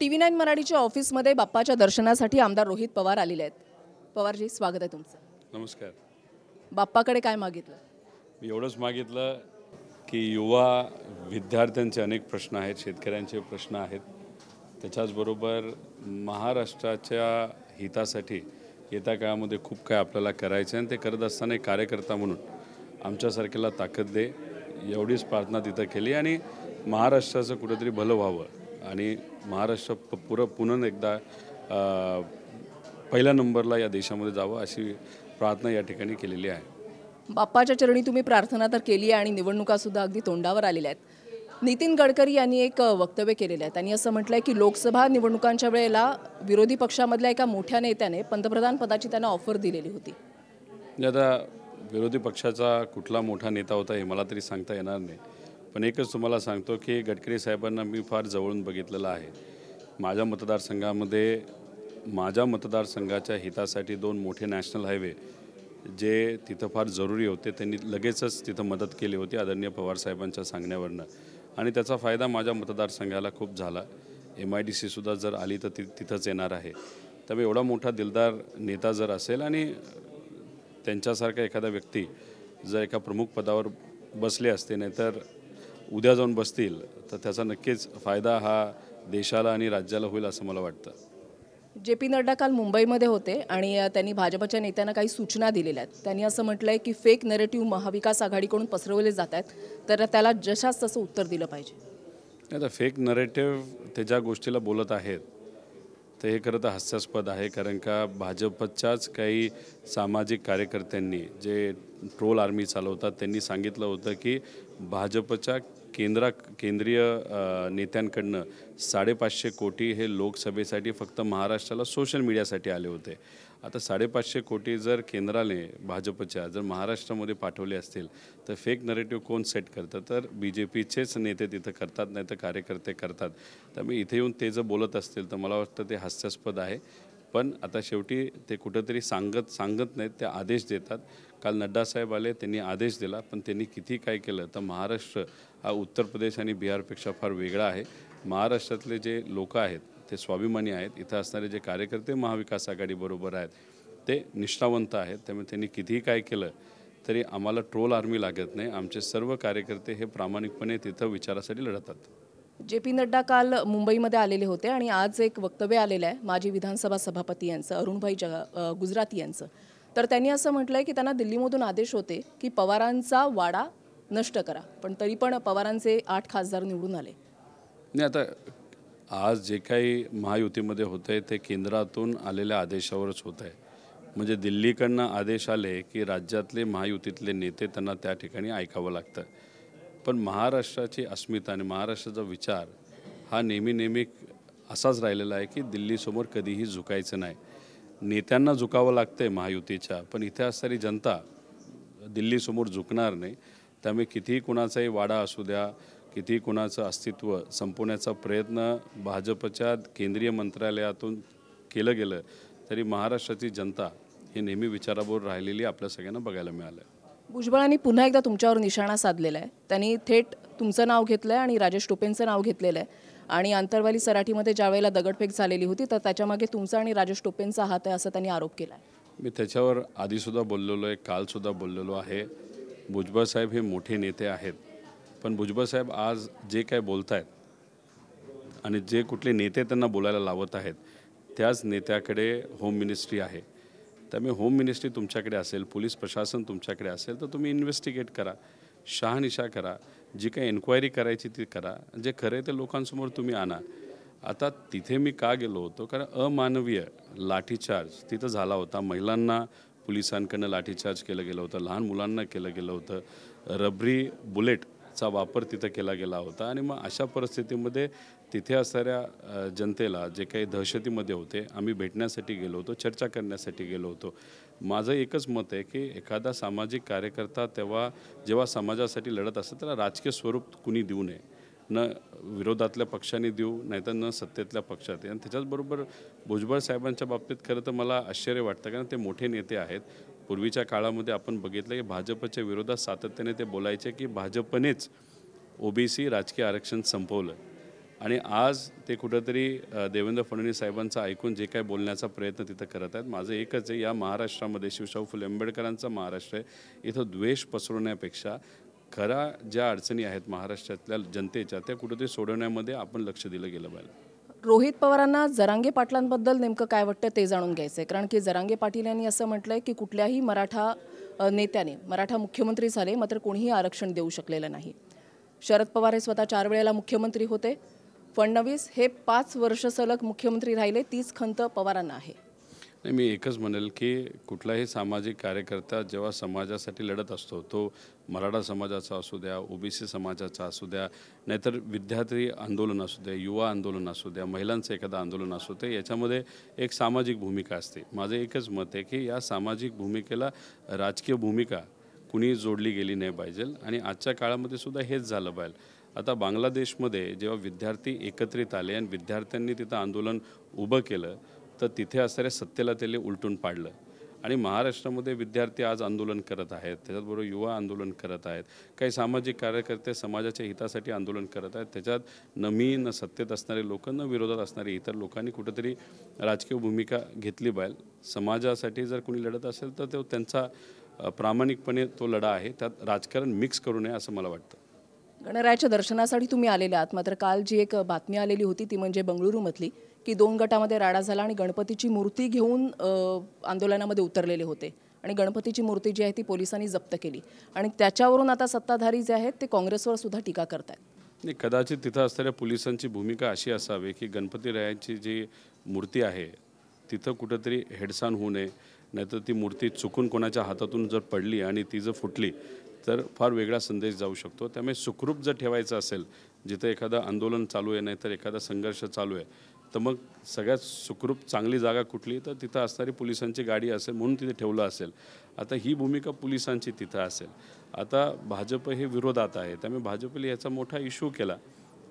T V nine मराठीच्या ऑफिसमध्ये बाप्पाच्या दर्शनासाठी आमदार रोहित पवार आलेले आहेत पवारजी स्वागत आहे तुमचं नमस्कार बाप्पाकडे काय मागितलं मी एवढंच मागितलं की युवा विद्यार्थ्यांचे अनेक प्रश्न आहेत शेतकऱ्यांचे प्रश्न आहेत त्याच्याचबरोबर महाराष्ट्राच्या हितासाठी येत्या काळामध्ये खूप काय आपल्याला करायचं आहे आणि ते करत असताना एक कार्यकर्ता म्हणून आमच्यासारखेला ताकद दे एवढीच प्रार्थना तिथं केली आणि महाराष्ट्राचं कुठंतरी भलं व्हावं आणि महाराष्ट्र प पुरं पुन्हा एकदा पहिल्या नंबरला या देशामध्ये जावं अशी प्रार्थना या ठिकाणी केलेली आहे बाप्पाच्या चरणी तुम्ही प्रार्थना तर केली आहे आणि निवडणुकासुद्धा अगदी तोंडावर आलेल्या आहेत नितीन गडकरी यांनी एक वक्तव्य केलेलं आहे त्यांनी असं म्हटलं आहे की लोकसभा निवडणुकांच्या वेळेला विरोधी पक्षामधल्या एका मोठ्या नेत्याने पंतप्रधान पदाची त्यांना ऑफर दिलेली होती आता विरोधी पक्षाचा कुठला मोठा नेता होता हे मला तरी सांगता येणार नाही पण एकच तुम्हाला सांगतो की गडकरी साहेबांना मी फार जवळून बघितलेलं आहे माझ्या मतदारसंघामध्ये माझ्या मतदारसंघाच्या हितासाठी दोन मोठे नॅशनल हायवे जे तिथं फार जरुरी होते त्यांनी लगेचच तिथं मदत केली होती आदरणीय पवारसाहेबांच्या सांगण्यावरनं आणि त्याचा फायदा माझ्या मतदारसंघाला खूप झाला एम आय डी सीसुद्धा जर आली तर ती तिथंच येणार आहे त्यामुळे एवढा मोठा दिलदार नेता जर असेल आणि त्यांच्यासारखा एखादा व्यक्ती जर एका प्रमुख पदावर बसले असते नाहीतर उद्या जाऊन बसतील तर त्याचा नक्कीच फायदा हा देशाला आणि राज्याला होईल असं मला वाटतं जे पी नड्डा काल मुंबईमध्ये होते आणि त्यांनी भाजपच्या नेत्यांना काही सूचना दिलेल्या आहेत त्यांनी असं म्हटलं आहे की फेक नरेटिव्ह महाविकास आघाडीकडून पसरवले जात आहेत तर त्याला जशास तसं उत्तर दिलं पाहिजे नाही तर फेक नरेटिव्ह ते ज्या गोष्टीला बोलत आहेत ते हे खरं तर हास्यास्पद आहे कारण का भाजपच्याच काही सामाजिक कार्यकर्त्यांनी जे ट्रोल आर्मी चालवतात त्यांनी सांगितलं होतं की भाजपच्या केंद्रा केंद्रीय नेत्यांकडनं साडेपाचशे कोटी हे लोकसभेसाठी फक्त महाराष्ट्राला सोशल मीडियासाठी आले होते आता साडेपाचशे कोटी जर केंद्राने भाजपच्या जर महाराष्ट्रामध्ये पाठवले असतील तर फेक नरेटिव्ह कोण सेट करतं तर बी जे पीचेच नेते तिथं करतात नाही तर कार्यकर्ते करतात तर मी इथे येऊन ते जर बोलत असतील तर मला वाटतं ते हास्यास्पद आहे पण आता शेवटी ते कुठंतरी सांगत सांगत नाहीत ते आदेश देतात काल नड्डासाहेब आले त्यांनी आदेश दिला पण त्यांनी किती काय केलं तर महाराष्ट्र हा उत्तर प्रदेश आणि बिहारपेक्षा फार वेगळा आहे महाराष्ट्रातले जे लोक आहेत ते स्वाभिमानी आहेत इथं असणारे जे कार्यकर्ते महाविकास आघाडीबरोबर आहेत ते निष्ठावंत आहेत त्यामुळे त्यांनी कितीही काय केलं तरी आम्हाला ट्रोल आर्मी लागत नाही आमचे सर्व कार्यकर्ते हे प्रामाणिकपणे तिथं विचारासाठी लढतात जे पी नड्डा काल मुंबईमध्ये आलेले होते आणि आज एक वक्तव्य आलेलं आहे माजी विधानसभा सभापती यांचं अरुणभाई जगा गुजराती यांचं तर त्यांनी असं म्हटलं आहे की त्यांना दिल्लीमधून आदेश होते की पवारांचा वाडा नष्ट करा पण तरी पण पवारांचे आठ खासदार निवडून आले नाही आता आज जे काही महायुतीमध्ये होतं आहे ते केंद्रातून आलेल्या आदेशावरच होत आहे म्हणजे दिल्लीकडनं आदेश आले की राज्यातले महायुतीतले नेते त्यांना त्या ठिकाणी ऐकावं लागतं पण महाराष्ट्राची अस्मिता आणि महाराष्ट्राचा विचार हा नेहमी नेहमी असाच राहिलेला आहे की दिल्लीसमोर कधीही झुकायचं नाही नेत्यांना झुकावं लागतं आहे महायुतीच्या पण इथे असणारी जनता दिल्लीसमोर झुकणार नाही त्यामुळे कितीही कुणाचाही वाडा असू द्या कितीही कुणाचं अस्तित्व संपवण्याचा प्रयत्न भाजपच्या केंद्रीय मंत्रालयातून केलं गेलं तरी महाराष्ट्राची जनता ही नेहमी विचाराबरोबर राहिलेली आपल्या सगळ्यांना बघायला मिळालं भुजबळांनी पुन्हा एकदा तुमच्यावर निशाणा साधलेला आहे त्यांनी थेट तुमचं नाव घेतलं आहे आणि राजेश टोपेंचं नाव घेतलेलं आहे आणि आंतरवाली सराठीमध्ये वेळेला दगडफेक झालेली होती तर त्याच्यामागे तुमचा आणि राजेश टोपेंचा हात आहे असा त्यांनी आरोप केला आहे मी त्याच्यावर आधीसुद्धा बोललेलो आहे कालसुद्धा बोललेलो आहे भुजबळ साहेब हे मोठे नेते आहेत पण भुजबळ साहेब आज जे काय बोलत आहेत आणि जे कुठले नेते त्यांना बोलायला लावत आहेत त्याच नेत्याकडे होम मिनिस्ट्री आहे त्यामुळे होम मिनिस्ट्री तुमच्याकडे असेल पोलीस प्रशासन तुमच्याकडे असेल तर तुम्ही इन्व्हेस्टिगेट करा शहानिशा करा जी काही एन्क्वायरी करायची ती करा जे खरे ते लोकांसमोर तुम्ही आणा आता तिथे मी का गेलो होतो कारण अमानवीय लाठीचार्ज तिथं झाला होता महिलांना पोलिसांकडनं लाठीचार्ज केलं गेलं होतं लहान मुलांना केलं गेलं होतं रबरी बुलेट चा वापर तिथं केला गेला होता आणि मग अशा परिस्थितीमध्ये तिथे असणाऱ्या जनतेला जे काही दहशतीमध्ये होते आम्ही भेटण्यासाठी गेलो होतो चर्चा करण्यासाठी गेलो होतो माझं एकच मत आहे की एखादा सामाजिक कार्यकर्ता तेव्हा जेव्हा समाजासाठी लढत असतं त्याला राजकीय स्वरूप कुणी देऊ नये न विरोधातल्या पक्षाने देऊ नाहीतर न सत्तेतल्या पक्षात आणि त्याच्याचबरोबर भुजबळ साहेबांच्या बाबतीत खरं तर मला आश्चर्य वाटतं कारण ते मोठे नेते आहेत पूर्वीच्या काळामध्ये आपण बघितलं की भाजपच्या विरोधात सातत्याने ते बोलायचे की भाजपनेच ओबीसी राजकीय आरक्षण संपवलं आणि आज ते कुठंतरी देवेंद्र फडणवीस साहेबांचं ऐकून जे काय बोलण्याचा प्रयत्न तिथं करत आहेत माझं एकच आहे या महाराष्ट्रामध्ये शिवशाहू फुले आंबेडकरांचा महाराष्ट्र आहे इथं द्वेष पसरवण्यापेक्षा खरा ज्या अडचणी आहेत महाराष्ट्रातल्या जनतेच्या त्या कुठंतरी सोडवण्यामध्ये आपण लक्ष दिलं गेलं पाहिजे रोहित पवारांना जरांगे पाटलांबद्दल नेमकं काय वाटतं ते जाणून घ्यायचं आहे कारण की जरांगे पाटील यांनी असं म्हटलं आहे की कुठल्याही मराठा नेत्याने मराठा मुख्यमंत्री झाले मात्र कोणीही आरक्षण देऊ शकलेलं नाही शरद पवार हे स्वतः चार वेळेला मुख्यमंत्री होते फडणवीस हे पाच वर्ष सलग मुख्यमंत्री राहिले तीच खंत पवारांना आहे नाही मी एकच म्हणेल की कुठलाही सामाजिक कार्यकर्ता जेव्हा समाजासाठी लढत असतो तो मराठा समाजाचा असू द्या ओबीसी समाजाचा असू द्या नाहीतर विद्यार्थी आंदोलन असू द्या युवा आंदोलन असू द्या महिलांचं एखादं आंदोलन असू दे याच्यामध्ये एक सामाजिक भूमिका असते माझं एकच मत आहे की या सामाजिक भूमिकेला राजकीय भूमिका कुणी जोडली गेली नाही पाहिजे आणि आजच्या काळामध्ये सुद्धा हेच झालं पाहिजे आता बांगलादेशमध्ये जेव्हा विद्यार्थी एकत्रित आले आणि विद्यार्थ्यांनी तिथं आंदोलन उभं केलं तर तिथे असणाऱ्या सत्तेला त्याने उलटून पाडलं आणि महाराष्ट्रामध्ये विद्यार्थी आज आंदोलन करत आहेत त्याच्याचबरोबर युवा आंदोलन करत आहेत काही सामाजिक कार्यकर्ते समाजाच्या हितासाठी आंदोलन करत आहेत त्याच्यात न मी न सत्तेत असणारे लोक न विरोधात असणारे इतर लोकांनी कुठेतरी राजकीय भूमिका घेतली पाहिजे समाजासाठी जर कोणी लढत असेल तर तो त्यांचा प्रामाणिकपणे तो लढा आहे त्यात राजकारण मिक्स करू नये असं मला वाटतं गणरायाच्या दर्शनासाठी तुम्ही आलेले आहात मात्र काल जी एक बातमी आलेली होती ती म्हणजे बंगळुरूमधली की दोन गटामध्ये राडा झाला आणि गणपतीची मूर्ती घेऊन आंदोलनामध्ये उतरलेले होते आणि गणपतीची मूर्ती जी आहे ती पोलिसांनी जप्त केली आणि त्याच्यावरून आता सत्ताधारी जे आहेत ते काँग्रेसवर सुद्धा टीका करत आहेत कदाचित तिथं असणाऱ्या पोलिसांची भूमिका अशी असावी की गणपतीरायाची जी मूर्ती आहे तिथं कुठंतरी हेडसान होऊ नये नाहीतर ती मूर्ती चुकून कोणाच्या हातातून जर पडली आणि ती जर फुटली तर फार वेगळा संदेश जाऊ शकतो त्यामुळे सुखरूप जर ठेवायचं असेल जिथं एखादं आंदोलन चालू आहे नाहीतर एखादा संघर्ष चालू आहे तर मग सगळ्यात सुखरूप चांगली जागा कुठली तर तिथं असणारी पोलिसांची गाडी असेल म्हणून तिथे ठेवलं असेल आता ही भूमिका पोलिसांची तिथं असेल आता भाजप हे विरोधात आहे त्यामुळे भाजपने याचा मोठा इश्यू केला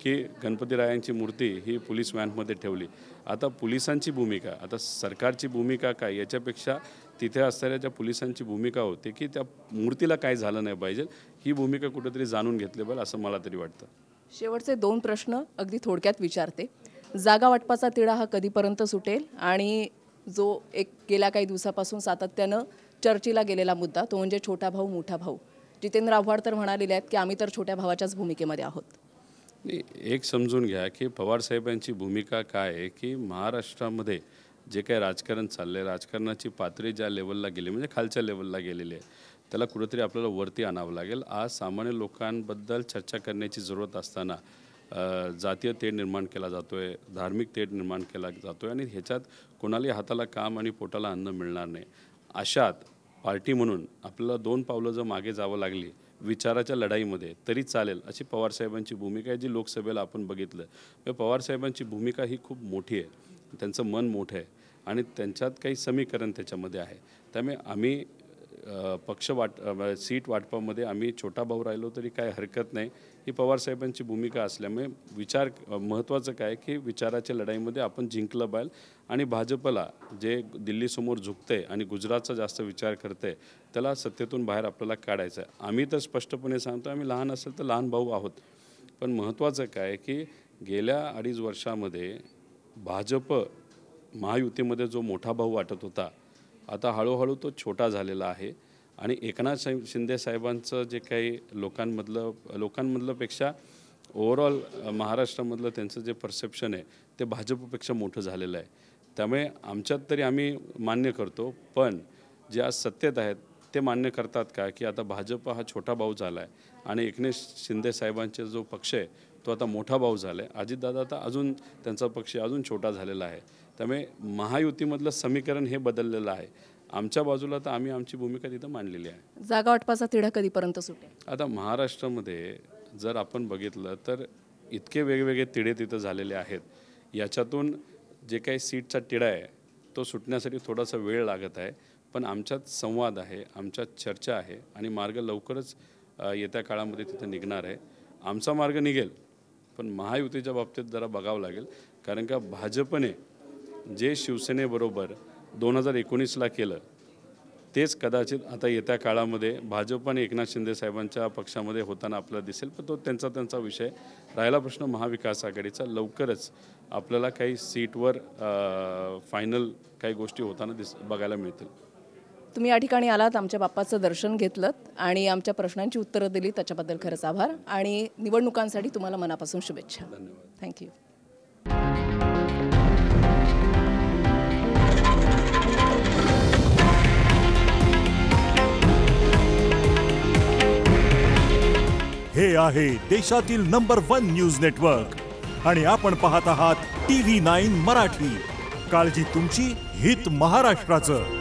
की गणपतीरायांची मूर्ती ही पोलीस व्हॅनमध्ये ठेवली आता पोलिसांची भूमिका आता सरकारची भूमिका काय याच्यापेक्षा तिथे असणाऱ्या ज्या पोलिसांची भूमिका होती की त्या मूर्तीला काय झालं नाही पाहिजे ही भूमिका कुठेतरी जाणून घेतली पाहिजे असं मला तरी वाटतं शेवटचे दोन प्रश्न अगदी थोडक्यात विचारते जागा वाटपाचा तिढा हा कधीपर्यंत सुटेल आणि जो एक गेल्या काही दिवसापासून सातत्यानं चर्चेला गेलेला मुद्दा तो म्हणजे छोटा भाऊ मोठा भाऊ जितेंद्र आव्हाड तर म्हणालेले आहेत की आम्ही तर छोट्या भावाच्याच भूमिकेमध्ये आहोत एक समजून घ्या की पवार साहेबांची भूमिका काय आहे की महाराष्ट्रामध्ये जे काही राजकारण चाललं आहे राजकारणाची पातळी ज्या लेवलला गेली म्हणजे खालच्या लेवलला गेलेली आहे त्याला कुठंतरी आपल्याला वरती आणावं लागेल आज सामान्य लोकांबद्दल चर्चा करण्याची जरूरत असताना जातीय तेढ निर्माण केला जातो आहे धार्मिक तेढ निर्माण केला जातो आहे आणि ह्याच्यात कोणालाही हाताला काम आणि पोटाला अन्न मिळणार नाही अशात पार्टी म्हणून आपल्याला दोन पावलं जर मागे जावं लागली विचाराच्या लढाईमध्ये तरी चालेल अशी पवारसाहेबांची भूमिका आहे जी लोकसभेला आपण बघितलं पवारसाहेबांची भूमिका ही खूप मोठी आहे त्यांचं मन मोठं आहे आणि त्यांच्यात काही समीकरण त्याच्यामध्ये आहे त्यामुळे आम्ही पक्ष वाट सीट वाटपामध्ये आम्ही छोटा भाऊ राहिलो तरी काय हरकत नाही ही पवारसाहेबांची भूमिका असल्यामुळे विचार महत्त्वाचं काय की विचाराच्या लढाईमध्ये आपण जिंकलं पाहिजे आणि भाजपला जे दिल्लीसमोर झुकते आणि गुजरातचा जास्त विचार करते त्याला सत्तेतून बाहेर आपल्याला काढायचं आहे आम्ही तर स्पष्टपणे सांगतो आम्ही लहान असेल तर लहान भाऊ आहोत पण महत्त्वाचं काय की गेल्या अडीच वर्षामध्ये भाजप महायुतीमध्ये जो मोठा भाऊ वाटत होता आता हळूहळू तो छोटा झालेला आहे आणि एकनाथ साहेब शिंदे साहेबांचं जे काही लोकांमधलं लोकांमधलंपेक्षा ओव्हरऑल महाराष्ट्रामधलं त्यांचं जे परसेप्शन आहे ते भाजपपेक्षा मोठं झालेलं आहे त्यामुळे आमच्यात तरी आम्ही मान्य करतो पण जे आज सत्तेत आहेत ते मान्य करतात का की आता भाजप हा छोटा भाऊ झाला आहे आणि एकनाथ शिंदे साहेबांचे जो पक्ष आहे तो आता मोठा भाऊ झाला आहे अजितदादा आता अजून त्यांचा पक्ष अजून छोटा झालेला आहे त्यामुळे महायुतीमधलं समीकरण हे बदललेलं आहे आमच्या बाजूला तर आम्ही आमची भूमिका तिथं मांडलेली आहे जागा वाटपाचा तिढा कधीपर्यंत सुटेल आता महाराष्ट्रामध्ये जर आपण बघितलं तर इतके वेगवेगळे तिढे तिथं झालेले आहेत याच्यातून जे काही सीटचा तिढा आहे तो सुटण्यासाठी थोडासा वेळ लागत आहे पण आमच्यात संवाद आहे आमच्यात चर्चा आहे आणि मार्ग लवकरच येत्या काळामध्ये तिथं निघणार आहे आमचा मार्ग निघेल पण महायुतीच्या बाबतीत जरा बघावं लागेल कारण का भाजपने जे शिवसेनेबरोबर दोन हजार एकोणीसला केलं तेच कदाचित आता येत्या काळामध्ये भाजप आणि एकनाथ शिंदे साहेबांच्या पक्षामध्ये होताना आपल्याला दिसेल पण तो त्यांचा त्यांचा विषय राहिला प्रश्न महाविकास आघाडीचा लवकरच आपल्याला काही सीटवर फायनल काही गोष्टी होताना दिस बघायला मिळतील तुम्ही या ठिकाणी आलात आमच्या बाप्पाचं दर्शन घेतलं आणि आमच्या प्रश्नांची उत्तरं दिली त्याच्याबद्दल खरंच आभार आणि निवडणुकांसाठी तुम्हाला मनापासून शुभेच्छा धन्यवाद थँक्यू हे आहे देशातील नंबर वन न्यूज नेटवर्क आणि आपण पाहत आहात टी व्ही नाईन मराठी काळजी तुमची हित महाराष्ट्राचं